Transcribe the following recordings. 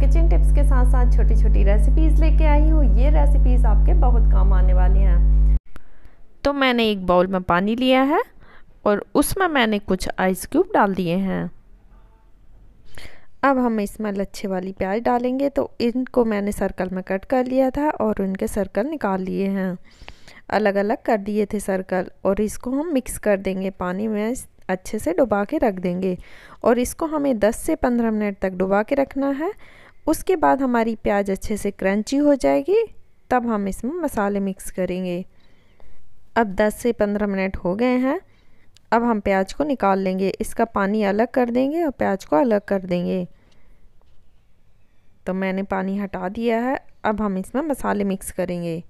kitchen tips के साथ साथ छोटी छोटी रेसिपीज़ लेके आई हूँ ये रेसिपीज़ आपके बहुत काम आने वाली हैं तो मैंने एक बाउल में पानी लिया है और उसमें मैंने कुछ आइस क्यूब डाल दिए हैं अब हम इसमें लच्छे वाली प्याज डालेंगे तो इनको मैंने सर्कल में कट कर लिया था और उनके सर्कल निकाल लिए हैं अलग अलग कर दिए थे सर्कल और इसको हम मिक्स कर देंगे पानी में अच्छे से डुबा के रख देंगे और इसको हमें 10 से 15 मिनट तक डुबा के रखना है उसके बाद हमारी प्याज अच्छे से क्रंची हो जाएगी तब हम इसमें मसाले मिक्स करेंगे अब 10 से 15 मिनट हो गए हैं अब हम प्याज को निकाल लेंगे इसका पानी अलग कर देंगे और प्याज को अलग कर देंगे तो मैंने पानी हटा दिया है अब हम इसमें मसाले मिक्स करेंगे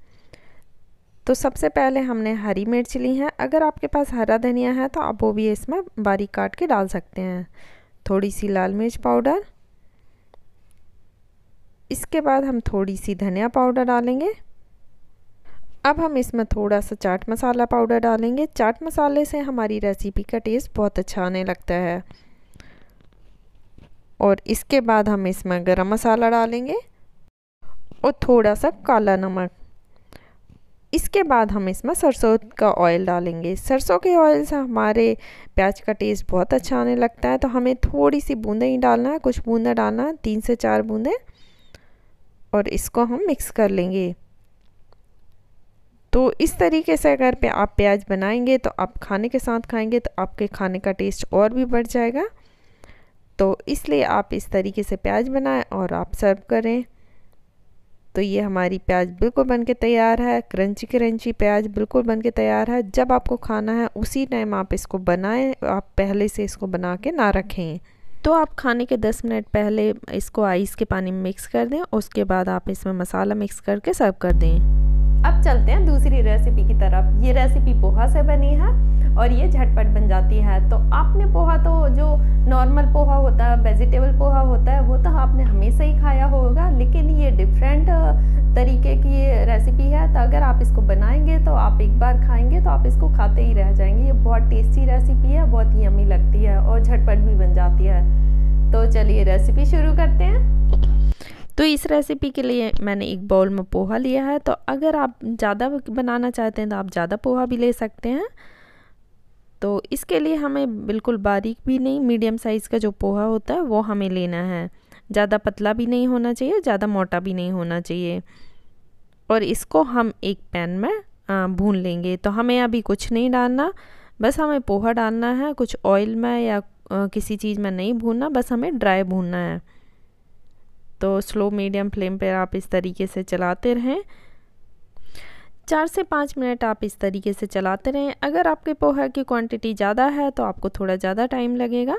तो सबसे पहले हमने हरी मिर्च ली है अगर आपके पास हरा धनिया है तो आप वो भी इसमें बारीक काट के डाल सकते हैं थोड़ी सी लाल मिर्च पाउडर इसके बाद हम थोड़ी सी धनिया पाउडर डालेंगे अब हम इसमें थोड़ा सा चाट मसाला पाउडर डालेंगे चाट मसाले से हमारी रेसिपी का टेस्ट बहुत अच्छा आने लगता है और इसके बाद हम इसमें गरम मसाला डालेंगे और थोड़ा सा काला नमक इसके बाद हम इसमें सरसों का ऑयल डालेंगे सरसों के ऑयल से हमारे प्याज का टेस्ट बहुत अच्छा आने लगता है तो हमें थोड़ी सी बूंदें ही डालना है कुछ बूंदें डालना है तीन से चार बूंदें और इसको हम मिक्स कर लेंगे तो इस तरीके से अगर पे आप प्याज बनाएंगे तो आप खाने के साथ खाएंगे तो आपके खाने का टेस्ट और भी बढ़ जाएगा तो इसलिए आप इस तरीके से प्याज बनाएं और आप सर्व करें तो ये हमारी प्याज बिल्कुल बन के तैयार है क्रंची क्रंची प्याज बिल्कुल बन के तैयार है जब आपको खाना है उसी टाइम आप इसको बनाएं आप पहले से इसको बना के ना रखें तो आप खाने के 10 मिनट पहले इसको आइस के पानी में मिक्स कर दें उसके बाद आप इसमें मसाला मिक्स करके सर्व कर दें अब चलते हैं दूसरी रेसिपी की तरफ ये रेसिपी पोहा से बनी है और ये झटपट बन जाती है तो आपने पोहा तो जो नॉर्मल पोहा होता है वेजिटेबल पोहा होता है वो तो आपने हमेशा ही खाया होगा लेकिन ये डिफरेंट तरीके की ये रेसिपी है तो अगर आप इसको बनाएंगे तो आप एक बार खाएंगे तो आप इसको खाते ही रह जाएंगे ये बहुत टेस्टी रेसिपी है बहुत ही अमी लगती है और झटपट भी बन जाती है तो चलिए रेसिपी शुरू करते हैं तो इस रेसिपी के लिए मैंने एक बाउल में पोहा लिया है तो अगर आप ज़्यादा बनाना चाहते हैं तो आप ज़्यादा पोहा भी ले सकते हैं तो इसके लिए हमें बिल्कुल बारीक भी नहीं मीडियम साइज़ का जो पोहा होता है वो हमें लेना है ज़्यादा पतला भी नहीं होना चाहिए ज़्यादा मोटा भी नहीं होना चाहिए और इसको हम एक पैन में भून लेंगे तो हमें अभी कुछ नहीं डालना बस हमें पोहा डालना है कुछ ऑयल में या किसी चीज़ में नहीं भूनना बस हमें ड्राई भूनना है तो स्लो मीडियम फ्लेम पर आप इस तरीके से चलाते रहें चार से पाँच मिनट आप इस तरीके से चलाते रहें अगर आपके पोहा की क्वांटिटी ज़्यादा है तो आपको थोड़ा ज़्यादा टाइम लगेगा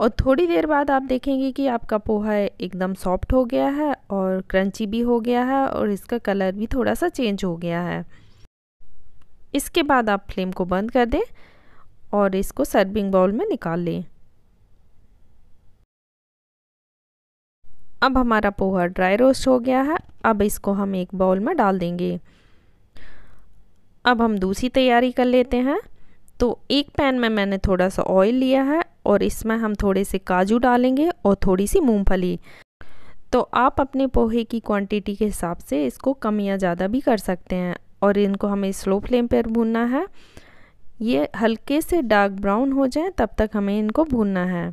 और थोड़ी देर बाद आप देखेंगे कि आपका पोहा एकदम सॉफ्ट हो गया है और क्रंची भी हो गया है और इसका कलर भी थोड़ा सा चेंज हो गया है इसके बाद आप फ्लेम को बंद कर दें और इसको सर्विंग बाउल में निकाल लें अब हमारा पोहा ड्राई रोस्ट हो गया है अब इसको हम एक बाउल में डाल देंगे अब हम दूसरी तैयारी कर लेते हैं तो एक पैन में मैंने थोड़ा सा ऑयल लिया है और इसमें हम थोड़े से काजू डालेंगे और थोड़ी सी मूंगफली तो आप अपने पोहे की क्वांटिटी के हिसाब से इसको कम या ज़्यादा भी कर सकते हैं और इनको हमें स्लो फ्लेम पर भूनना है ये हल्के से डार्क ब्राउन हो जाए तब तक हमें इनको भूनना है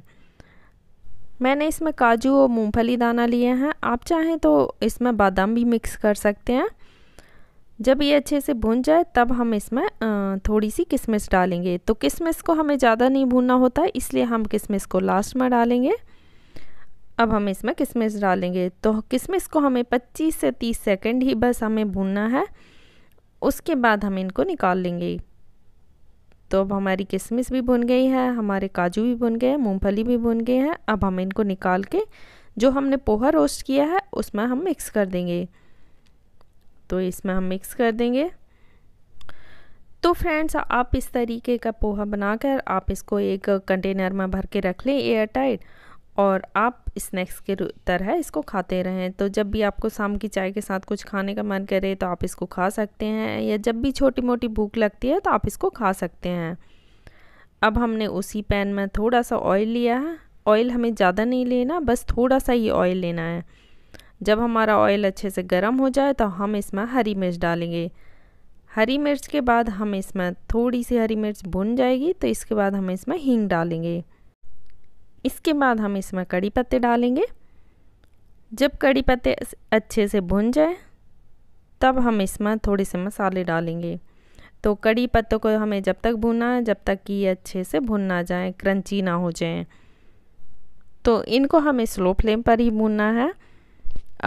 मैंने इसमें काजू और मूंगफली दाना लिए हैं आप चाहें तो इसमें बादाम भी मिक्स कर सकते हैं जब ये अच्छे से भून जाए तब हम इसमें थोड़ी सी किशमिश डालेंगे तो किशमिश को हमें ज़्यादा नहीं भूनना होता है इसलिए हम किशमिश को लास्ट में डालेंगे अब हम इसमें किशमिश डालेंगे तो किशमिश को हमें 25 से 30 सेकंड ही बस हमें भूनना है उसके बाद हम इनको निकाल लेंगे तो अब हमारी किशमिश भी भुन गई है हमारे काजू भी भुन गए हैं मूँगफली भी भुन गए हैं अब हम इनको निकाल के जो हमने पोहा रोस्ट किया है उसमें हम मिक्स कर देंगे तो इसमें हम मिक्स कर देंगे तो फ्रेंड्स आप इस तरीके का पोहा बनाकर आप इसको एक कंटेनर में भर के रख लें एयर टाइट और आप स्नैक्स के तरह इसको खाते रहें तो जब भी आपको शाम की चाय के साथ कुछ खाने का मन करे तो आप इसको खा सकते हैं या जब भी छोटी मोटी भूख लगती है तो आप इसको खा सकते हैं अब हमने उसी पैन में थोड़ा सा ऑयल लिया है ऑयल हमें ज़्यादा नहीं लेना बस थोड़ा सा ही ऑयल लेना है जब हमारा ऑयल अच्छे से गर्म हो जाए तो हम इसमें हरी मिर्च डालेंगे हरी मिर्च के बाद हम इसमें थोड़ी सी हरी मिर्च भुन जाएगी तो इसके बाद हम इसमें हींग डालेंगे इसके बाद हम इसमें कड़ी पत्ते डालेंगे जब कड़ी पत्ते अच्छे से भुन जाए तब हम इसमें थोड़े से मसाले डालेंगे तो कड़ी पत्तों को हमें जब तक भुनना है जब तक कि ये अच्छे से भुन ना जाए क्रंची ना हो जाए तो इनको हमें स्लो फ्लेम पर ही भूनना है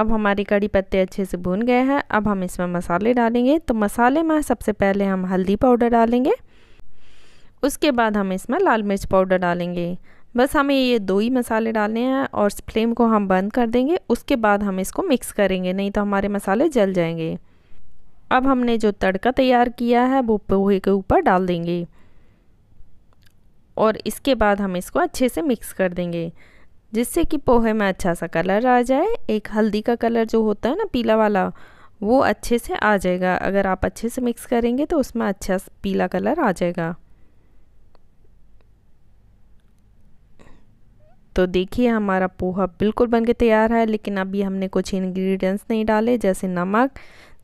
अब हमारी कड़ी पत्ते अच्छे से भून गए हैं अब हम इसमें मसाले डालेंगे तो मसाले में सबसे पहले हम हल्दी पाउडर डालेंगे उसके बाद हम इसमें लाल मिर्च पाउडर डालेंगे बस हमें ये दो ही मसाले डालने हैं और फ्लेम को हम बंद कर देंगे उसके बाद हम इसको मिक्स करेंगे नहीं तो हमारे मसाले जल जाएंगे अब हमने जो तड़का तैयार किया है वो पोहे के ऊपर डाल देंगे और इसके बाद हम इसको अच्छे से मिक्स कर देंगे जिससे कि पोहे में अच्छा सा कलर आ जाए एक हल्दी का कलर जो होता है ना पीला वाला वो अच्छे से आ जाएगा अगर आप अच्छे से मिक्स करेंगे तो उसमें अच्छा पीला कलर आ जाएगा तो देखिए हमारा पोहा बिल्कुल बन के तैयार है लेकिन अभी हमने कुछ इंग्रेडिएंट्स नहीं डाले जैसे नमक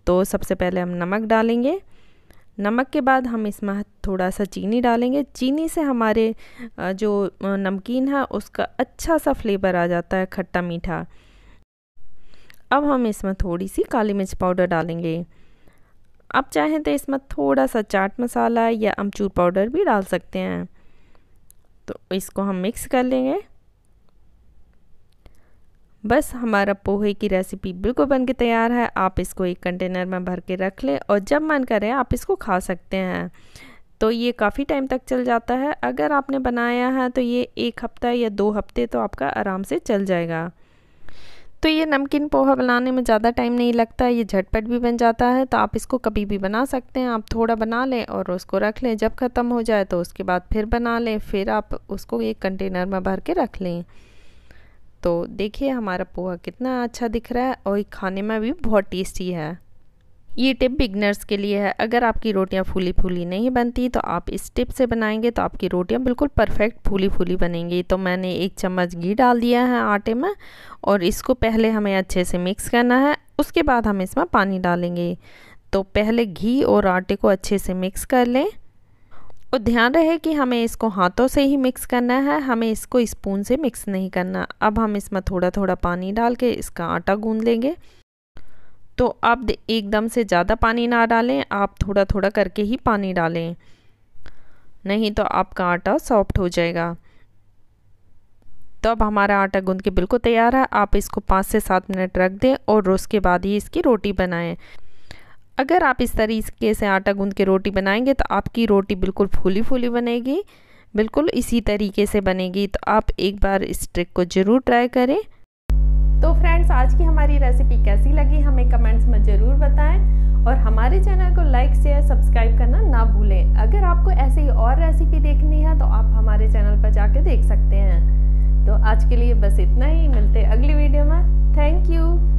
तो सबसे पहले हम नमक डालेंगे नमक के बाद हम इसमें थोड़ा सा चीनी डालेंगे चीनी से हमारे जो नमकीन है उसका अच्छा सा फ्लेवर आ जाता है खट्टा मीठा अब हम इसमें थोड़ी सी काली मिर्च पाउडर डालेंगे आप चाहें तो इसमें थोड़ा सा चाट मसाला या अमचूर पाउडर भी डाल सकते हैं तो इसको हम मिक्स कर लेंगे बस हमारा पोहे की रेसिपी बिल्कुल बन के तैयार है आप इसको एक कंटेनर में भर के रख लें और जब मन करे आप इसको खा सकते हैं तो ये काफ़ी टाइम तक चल जाता है अगर आपने बनाया है तो ये एक हफ्ता या दो हफ्ते तो आपका आराम से चल जाएगा तो ये नमकीन पोहा बनाने में ज़्यादा टाइम नहीं लगता ये झटपट भी बन जाता है तो आप इसको कभी भी बना सकते हैं आप थोड़ा बना लें और उसको रख लें जब ख़त्म हो जाए तो उसके बाद फिर बना लें फिर आप उसको एक कंटेनर में भर के रख लें तो देखिए हमारा पोहा कितना अच्छा दिख रहा है और खाने में भी बहुत टेस्टी है ये टिप बिगनर्स के लिए है अगर आपकी रोटियां फूली फूली नहीं बनती तो आप इस टिप से बनाएंगे तो आपकी रोटियां बिल्कुल परफेक्ट फूली फूली बनेंगी तो मैंने एक चम्मच घी डाल दिया है आटे में और इसको पहले हमें अच्छे से मिक्स करना है उसके बाद हम इसमें पानी डालेंगे तो पहले घी और आटे को अच्छे से मिक्स कर लें और ध्यान रहे कि हमें इसको हाथों से ही मिक्स करना है हमें इसको स्पून से मिक्स नहीं करना अब हम इसमें थोड़ा थोड़ा पानी डाल के इसका आटा गूंद लेंगे तो आप एकदम से ज़्यादा पानी ना डालें आप थोड़ा थोड़ा करके ही पानी डालें नहीं तो आपका आटा सॉफ्ट हो जाएगा तो अब हमारा आटा गूंद के बिल्कुल तैयार है आप इसको पाँच से सात मिनट रख दें और उसके बाद ही इसकी रोटी बनाएं अगर आप इस तरीके से आटा गूंद के रोटी बनाएंगे तो आपकी रोटी बिल्कुल फूली फूली बनेगी बिल्कुल इसी तरीके से बनेगी तो आप एक बार इस ट्रिक को ज़रूर ट्राई करें तो फ्रेंड्स आज की हमारी रेसिपी कैसी लगी हमें कमेंट्स में ज़रूर बताएं और हमारे चैनल को लाइक शेयर सब्सक्राइब करना ना भूलें अगर आपको ऐसे ही और रेसिपी देखनी है तो आप हमारे चैनल पर जाके देख सकते हैं तो आज के लिए बस इतना ही मिलते अगली वीडियो में थैंक यू